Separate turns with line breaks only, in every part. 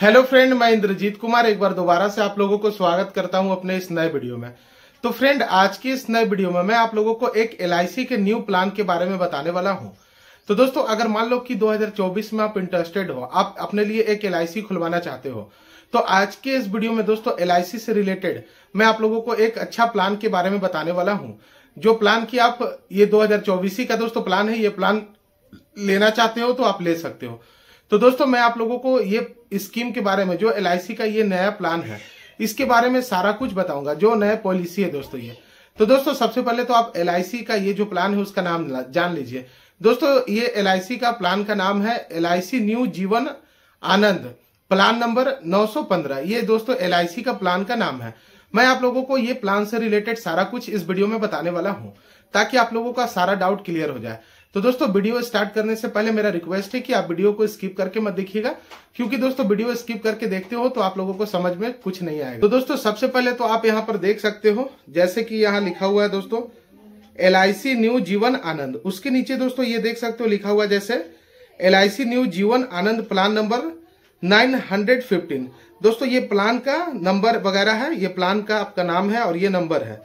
hello friend मैं इंद्रजीत कुमार एक बार दोबारा से आप लोगों को स्वागत करता हूं अपने इस नए वीडियो में तो फ्रेंड आज की इस नए वीडियो में मैं आप लोगों को एक एल के न्यू प्लान के बारे में बताने वाला हूं तो दोस्तों अगर मान लो कि 2024 में आप इंटरेस्टेड हो आप अपने लिए एक एल खुलवाना चाहते हो तो आज के इस वीडियो में दोस्तों एल से रिलेटेड मैं आप लोगों को एक अच्छा प्लान के बारे में बताने वाला हूँ जो प्लान की आप ये दो ही का दोस्तों प्लान है ये प्लान लेना चाहते हो तो आप ले सकते हो तो दोस्तों मैं आप लोगों को ये स्कीम के बारे में जो एल का ये नया प्लान है इसके बारे में सारा कुछ बताऊंगा जो नया पॉलिसी है दोस्तों ये तो दोस्तों सबसे पहले तो आप एल का ये जो प्लान है उसका नाम जान लीजिए दोस्तों ये एल का प्लान का नाम है एल न्यू जीवन आनंद प्लान नंबर 915 ये दोस्तों एल का प्लान का नाम है मैं आप लोगों को ये प्लान से रिलेटेड सारा कुछ इस वीडियो में बताने वाला हूं ताकि आप लोगों का सारा डाउट क्लियर हो जाए तो दोस्तों वीडियो स्टार्ट करने से पहले मेरा रिक्वेस्ट है कि आप वीडियो को स्किप करके मत देखिएगा क्योंकि दोस्तों वीडियो स्किप करके देखते हो तो आप लोगों को समझ में कुछ नहीं आएगा तो दोस्तों सबसे पहले तो आप यहाँ पर देख सकते हो जैसे कि यहाँ लिखा हुआ है दोस्तों एल न्यू जीवन आनंद उसके नीचे दोस्तों ये देख सकते हो लिखा हुआ जैसे एल न्यू जीवन आनंद प्लान नंबर 915 दोस्तों ये प्लान का नंबर वगैरह है ये प्लान का आपका नाम है और ये नंबर है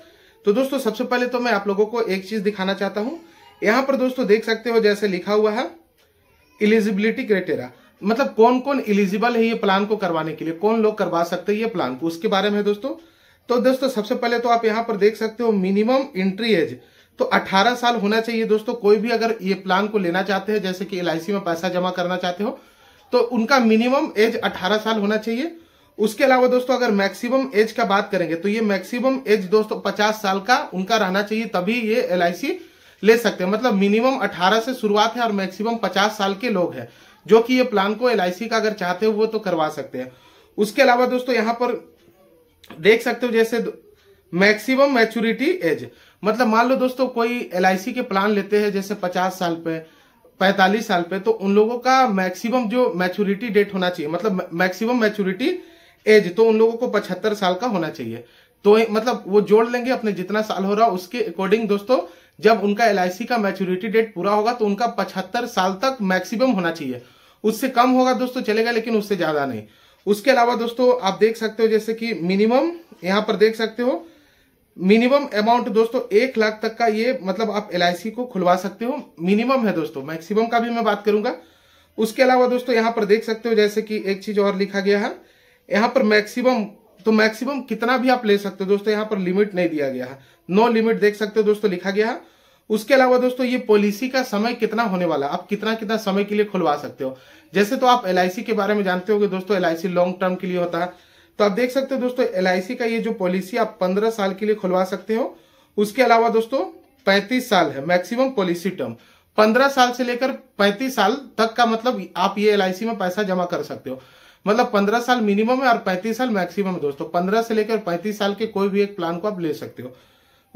तो दोस्तों सबसे पहले तो मैं आप लोगों को एक चीज दिखाना चाहता हूं यहां पर दोस्तों देख सकते हो जैसे लिखा हुआ है एलिजिबिलिटी क्राइटेरिया मतलब कौन कौन एलिजिबल है ये प्लान को करवाने के लिए कौन लोग करवा सकते हैं ये प्लान को उसके बारे में दोस्तों तो दोस्तों सबसे पहले तो आप यहां पर देख सकते हो मिनिमम एंट्री एज तो 18 साल होना चाहिए दोस्तों कोई भी अगर ये प्लान को लेना चाहते हैं जैसे कि एल में पैसा जमा करना चाहते हो तो उनका मिनिमम एज 18 साल होना चाहिए उसके अलावा दोस्तों अगर मैक्सिमम एज का बात करेंगे तो ये मैक्सिमम एज दोस्तों 50 साल का उनका रहना चाहिए तभी ये एल ले सकते हैं मतलब मिनिमम 18 से शुरुआत है और मैक्सिमम 50 साल के लोग हैं जो कि ये प्लान को एल का अगर चाहते हो वो तो करवा सकते हैं उसके अलावा दोस्तों यहाँ पर देख सकते हो जैसे मैक्सिमम मैच्योरिटी एज मतलब मान लो दोस्तों कोई एल के प्लान लेते हैं जैसे पचास साल पे पैंतालीस साल पे तो उन लोगों का मैक्सिमम जो मैच्योरिटी डेट होना चाहिए मतलब मैक्सिमम मैच्योरिटी एज तो उन लोगों को पचहत्तर साल का होना चाहिए तो मतलब वो जोड़ लेंगे अपने जितना साल हो रहा उसके अकॉर्डिंग दोस्तों जब उनका एल का मैच्योरिटी डेट पूरा होगा तो उनका पचहत्तर साल तक मैक्सिमम होना चाहिए उससे कम होगा दोस्तों चलेगा लेकिन उससे ज्यादा नहीं उसके अलावा दोस्तों आप देख सकते हो जैसे कि मिनिमम यहां पर देख सकते हो मिनिमम अमाउंट दोस्तों एक लाख तक का ये मतलब आप एल को खुलवा सकते हो मिनिमम है दोस्तों मैक्सिमम का भी मैं बात करूंगा उसके अलावा दोस्तों यहां पर देख सकते हो जैसे कि एक चीज और लिखा गया है यहां पर मैक्सिमम तो मैक्सिमम कितना भी आप ले सकते हो दोस्तों यहाँ पर लिमिट नहीं दिया गया है नो लिमिट देख सकते हो दोस्तों लिखा गया है उसके अलावा दोस्तों ये पॉलिसी का समय कितना होने वाला आप कितना कितना समय के लिए खुलवा सकते हो जैसे तो आप एल के बारे में जानते हो दोस्तों एल लॉन्ग टर्म के लिए होता है तो आप देख सकते हो दोस्तों एल का ये जो पॉलिसी आप पंद्रह साल के लिए खुलवा सकते हो उसके अलावा दोस्तों पैंतीस साल है मैक्सिमम पॉलिसी टर्म पंद्रह साल से लेकर पैंतीस साल तक का मतलब आप ये एल में पैसा जमा कर सकते हो मतलब पंद्रह साल मिनिमम है और पैंतीस साल मैक्सिमम है दोस्तों पंद्रह से लेकर पैंतीस साल के कोई भी एक प्लान को आप ले सकते हो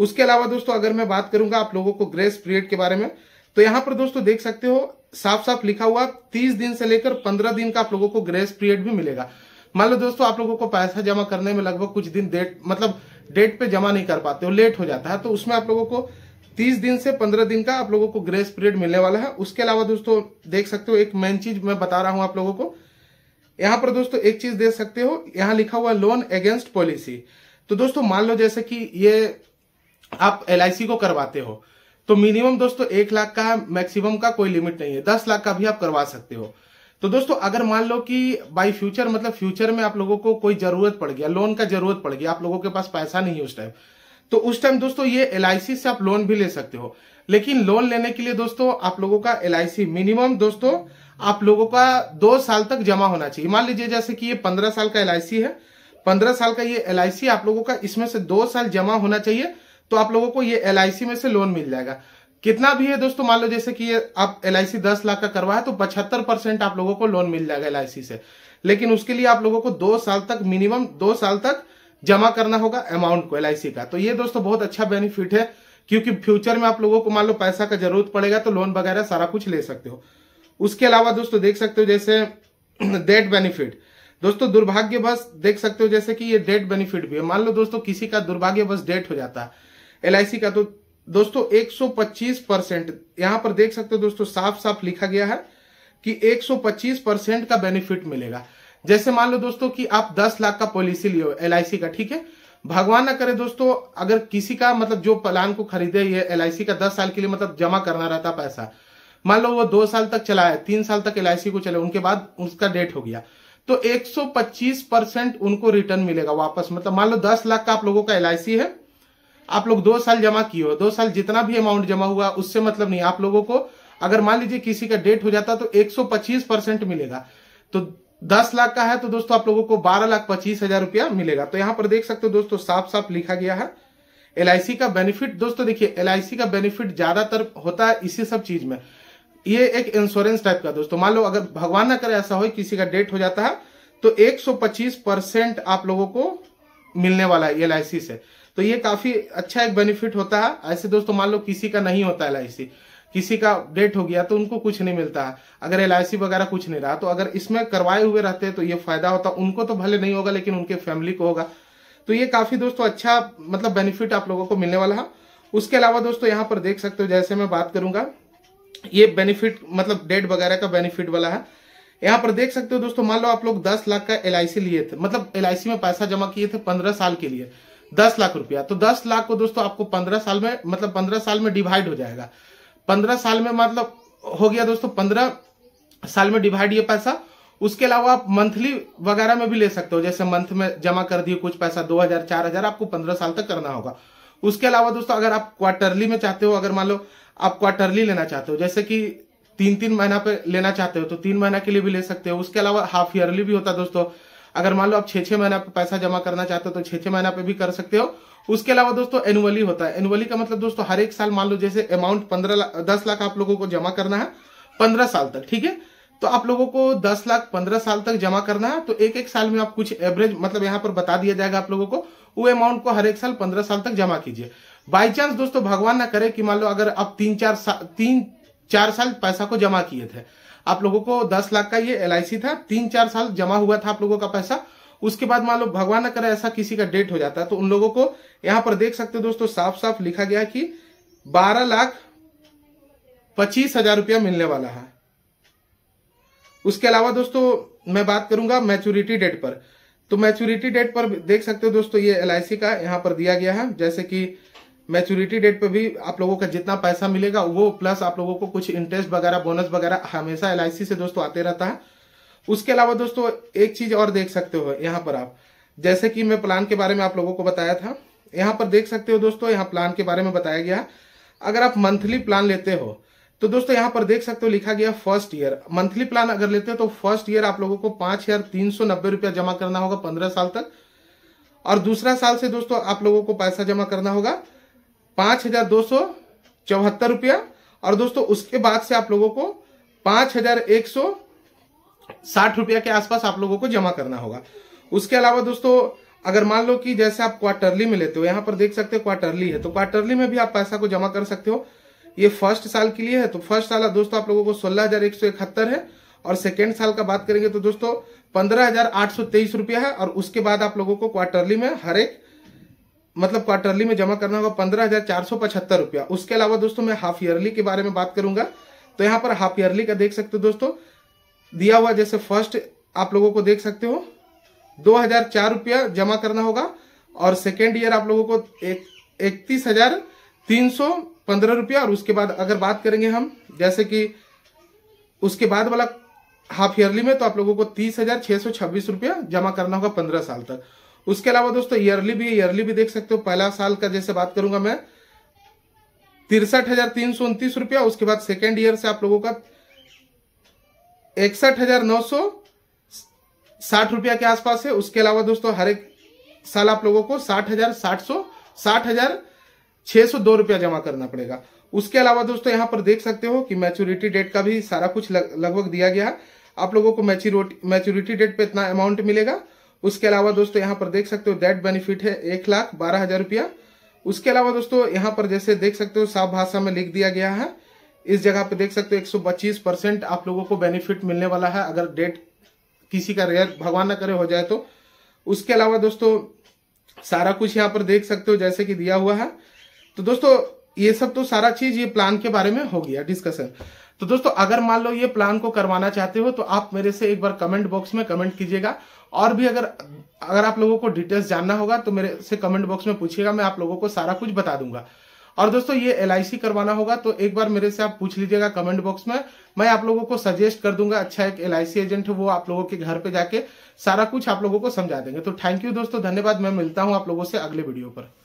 उसके अलावा दोस्तों अगर मैं बात करूंगा आप लोगों को ग्रेस पीरियड के बारे में तो यहां पर दोस्तों देख सकते हो साफ साफ लिखा हुआ तीस दिन से लेकर पंद्रह दिन का आप लोगों को ग्रेस पीरियड भी मिलेगा मान लो दोस्तों आप लोगों को पैसा जमा करने में लगभग कुछ दिन डेट मतलब डेट पे जमा नहीं कर पाते हो लेट हो जाता है तो उसमें आप लोगों को तीस दिन से पंद्रह दिन का आप लोगों को ग्रेस पीरियड मिलने वाला है उसके अलावा दोस्तों देख सकते हो एक मेन चीज मैं बता रहा हूं आप लोगों को यहां पर दोस्तों एक चीज दे सकते हो यहां लिखा हुआ लोन अगेंस्ट पॉलिसी तो दोस्तों मान लो जैसे कि ये आप एल को करवाते हो तो मिनिमम दोस्तों एक लाख का मैक्सिमम का कोई लिमिट नहीं है दस लाख का भी आप करवा सकते हो तो दोस्तों अगर मान लो कि बाई फ्यूचर मतलब फ्यूचर में आप लोगों को कोई जरूरत पड़ गया लोन का जरूरत पड़ गया आप लोगों के पास पैसा नहीं है उस टाइम तो उस टाइम दोस्तों ये एल से आप लोन भी ले सकते हो लेकिन लोन लेने के लिए दोस्तों आप लोगों का एल मिनिमम दोस्तों आप लोगों का दो साल तक जमा होना चाहिए मान लीजिए जैसे कि ये पंद्रह साल का एल है पंद्रह साल का ये एल आप लोगों का इसमें से दो साल जमा होना चाहिए तो आप लोगों को ये एल में से लोन मिल जाएगा कितना भी है दोस्तों मान लो जैसे कि ये आप एल आई सी दस लाख का करवाए तो पचहत्तर परसेंट आप लोगों को लोन मिल जाएगा एल से लेकिन उसके लिए आप लोगों को दो साल तक मिनिमम दो साल तक जमा करना होगा अमाउंट को एल का तो ये दोस्तों बहुत अच्छा बेनिफिट है क्योंकि फ्यूचर में आप लोगों को मान लो पैसा का जरूरत पड़ेगा तो लोन वगैरह सारा कुछ ले सकते हो उसके अलावा दोस्तों देख सकते हो जैसे डेट बेनिफिट दोस्तों दुर्भाग्य बस देख सकते हो जैसे कि ये डेट बेनिफिट भी है मान लो दोस्तों किसी का दुर्भाग्य बस डेट हो जाता है एल का तो दोस्तों 125 परसेंट यहां पर देख सकते हो दोस्तों साफ साफ लिखा गया है कि 125 परसेंट का बेनिफिट मिलेगा जैसे मान लो दोस्तों कि आप 10 लाख का पॉलिसी लियो एल का ठीक है भगवान ना करे दोस्तों अगर किसी का मतलब जो प्लान को खरीदे ये एल का 10 साल के लिए मतलब जमा करना रहता पैसा मान लो वो दो साल तक चला है तीन साल तक एल को चले उनके बाद उसका डेट हो गया तो 125 परसेंट उनको रिटर्न मिलेगा वापस मतलब मान लो 10 लाख का आप लोगों का एल है आप लोग दो साल जमा किए हो दो साल जितना भी अमाउंट जमा हुआ उससे मतलब नहीं आप लोगों को अगर मान लीजिए किसी का डेट हो जाता तो 125 परसेंट मिलेगा तो 10 लाख का है तो दोस्तों आप लोगों को बारह लाख पच्चीस हजार रुपया मिलेगा तो यहां पर देख सकते हो दोस्तों साफ साफ लिखा गया है एल का बेनिफिट दोस्तों देखिए एल का बेनिफिट ज्यादातर होता है इसी सब चीज में ये एक इंश्योरेंस टाइप का दोस्तों तो मान लो अगर भगवान ना करे ऐसा हो किसी का डेट हो जाता है तो 125 परसेंट आप लोगों को मिलने वाला है एल से तो ये काफी अच्छा एक बेनिफिट होता है ऐसे दोस्तों तो मान लो किसी का नहीं होता एल किसी का डेट हो गया तो उनको कुछ नहीं मिलता है अगर एल वगैरह कुछ नहीं रहा तो अगर इसमें करवाए हुए रहते तो ये फायदा होता उनको तो भले नहीं होगा लेकिन उनके फैमिली को होगा तो ये काफी दोस्तों तो अच्छा मतलब बेनिफिट आप लोगों को मिलने वाला है उसके अलावा दोस्तों यहाँ पर देख सकते हो जैसे मैं बात करूंगा ये बेनिफिट मतलब डेट वगैरह का बेनिफिट वाला है यहाँ पर देख सकते हो दोस्तों मान लो आप लोग दस लाख का एल लिए थे मतलब एल में पैसा जमा किए थे पंद्रह साल के लिए दस लाख रुपया तो दस लाख को दोस्तों आपको पंद्रह साल में मतलब पंद्रह साल में डिवाइड हो जाएगा पंद्रह साल में मतलब हो गया दोस्तों पंद्रह साल में डिवाइड ये पैसा उसके अलावा आप मंथली वगैरह में भी ले सकते हो जैसे मंथ में जमा कर दिए कुछ पैसा दो हजार चार हजार आपको पंद्रह साल तक करना होगा उसके अलावा दोस्तों अगर आप क्वार्टरली में चाहते हो अगर मान लो आप क्वार्टरली लेना चाहते हो जैसे कि तीन तीन महीना पे लेना चाहते हो तो तीन महीना के लिए भी ले सकते हो उसके अलावा हाफ ईयरली भी होता है दोस्तों अगर मान लो आप छे छह महीना पे पैसा जमा करना चाहते हो तो छे छह महीना पे भी कर सकते हो उसके अलावा दोस्तों एनुअली होता है एनुअली का मतलब दोस्तों हर एक साल मान लो जैसे अमाउंट पंद्रह दस लाख आप लोगों को जमा करना है पंद्रह साल तक ठीक है तो आप लोगों को दस लाख पंद्रह साल तक जमा करना है तो एक एक साल में आप कुछ एवरेज मतलब यहाँ पर बता दिया जाएगा आप लोगों को वो अमाउंट को हर एक साल पंद्रह साल तक जमा कीजिए बाई चांस दोस्तों भगवान ना करे कि मान लो अगर आप तीन चार तीन चार साल पैसा को जमा किए थे आप लोगों को दस लाख का ये एल था तीन चार साल जमा हुआ था आप लोगों का पैसा उसके बाद मान लो भगवान ना करे ऐसा किसी का डेट हो जाता है तो उन लोगों को यहां पर देख सकते हो दोस्तों साफ साफ लिखा गया कि बारह लाख पच्चीस हजार रुपया मिलने वाला है उसके अलावा दोस्तों मैं बात करूंगा मैच्योरिटी डेट पर तो मैच्योरिटी डेट पर देख सकते हो दोस्तों ये एल का यहाँ पर दिया गया है जैसे कि मैच्योरिटी डेट पर भी आप लोगों का जितना पैसा मिलेगा वो प्लस आप लोगों को कुछ इंटरेस्ट वगैरह बोनस वगैरह हमेशा एल से दोस्तों आते रहता है उसके अलावा दोस्तों एक चीज और देख सकते हो यहाँ पर आप जैसे कि मैं प्लान के बारे में आप लोगों को बताया था यहाँ पर देख सकते हो दोस्तों यहाँ प्लान के बारे में बताया गया अगर आप मंथली प्लान लेते हो तो दोस्तों यहां पर देख सकते हो लिखा गया फर्स्ट ईयर मंथली प्लान अगर लेते हो तो फर्स्ट ईयर आप लोगों को पांच हजार तीन सौ नब्बे रुपया जमा करना होगा पंद्रह साल तक और दूसरा साल से दोस्तों आप लोगों को पैसा जमा करना होगा पांच हजार दो सौ चौहत्तर रुपया और दोस्तों उसके बाद से आप लोगों को पांच हजार एक सौ साठ रुपया के आसपास आप लोगों को जमा करना होगा उसके अलावा दोस्तों अगर मान लो कि जैसे आप क्वार्टरली में लेते हो यहां पर देख सकते हो क्वार्टरली है तो क्वार्टरली में भी आप पैसा को जमा कर सकते हो ये फर्स्ट साल के लिए है तो फर्स्ट साल दोस्तों आप लोगों को सोलह हजार एक सौ इकहत्तर है और सेकेंड साल का बात करेंगे तो दोस्तों पंद्रह हजार आठ सौ तेईस रुपया है और उसके बाद आप लोगों को क्वार्टरली में हर एक मतलब क्वार्टरली में जमा करना होगा पंद्रह हजार चार सौ पचहत्तर रुपया उसके अलावा दोस्तों मैं हाफ ईयरली के बारे में बात करूंगा तो यहाँ पर हाफ ईयरली का देख सकते हो दोस्तों दिया हुआ जैसे फर्स्ट आप लोगों को देख सकते हो दो हजार चार रुपया जमा करना होगा और सेकेंड ईयर आप लोगों को एक इकतीस हजार तीन सौ पंद्रह रुपया और उसके बाद अगर बात करेंगे हम जैसे कि उसके बाद वाला हाफ ईयरली में तो आप लोगों को तीस हजार छह सौ छब्बीस रुपया जमा करना होगा पंद्रह साल तक उसके अलावा दोस्तों ईयरली भी ईयरली भी देख सकते हो पहला साल का जैसे बात करूंगा मैं तिरसठ हजार तीन सौ उनतीस रुपया उसके बाद सेकेंड ईयर से आप लोगों का इकसठ हजार नौ सौ साठ रुपया के आसपास है उसके अलावा दोस्तों हर एक साल आप लोगों को साठ हजार साठ सौ साठ हजार छह सौ दो रुपया जमा करना पड़ेगा उसके अलावा दोस्तों यहाँ पर देख सकते हो कि मैच्योरिटी डेट का भी सारा कुछ लगभग दिया गया है आप लोगों को मैच्योरिटी डेट पे इतना अमाउंट मिलेगा उसके अलावा दोस्तों यहाँ पर देख सकते हो डेट बेनिफिट है एक लाख बारह हजार रुपया उसके अलावा दोस्तों यहाँ पर जैसे देख सकते हो साफ भाषा में लिख दिया गया है इस जगह पे देख सकते हो एक परसेंट आप लोगों को बेनिफिट मिलने वाला है अगर डेट किसी का रेयर भगवान न करे हो जाए तो उसके अलावा दोस्तों सारा कुछ यहाँ पर देख सकते हो जैसे कि दिया हुआ है तो दोस्तों ये सब तो सारा चीज ये प्लान के बारे में हो गया डिस्कशन तो दोस्तों अगर मान लो ये प्लान को करवाना चाहते हो तो आप मेरे से एक बार कमेंट बॉक्स में कमेंट कीजिएगा और भी अगर अगर आप लोगों को डिटेल्स जानना होगा तो मेरे से कमेंट बॉक्स में पूछिएगा मैं आप लोगों को सारा कुछ बता दूंगा और दोस्तों ये एल करवाना होगा तो एक बार मेरे से आप पूछ लीजिएगा कमेंट बॉक्स में मैं आप लोगों को सजेस्ट कर दूंगा अच्छा एक एल एजेंट है वो आप लोगों के घर पे जाके सारा कुछ आप लोगों को समझा देंगे तो थैंक यू दोस्तों धन्यवाद मैं मिलता हूँ आप लोगों से अगले वीडियो पर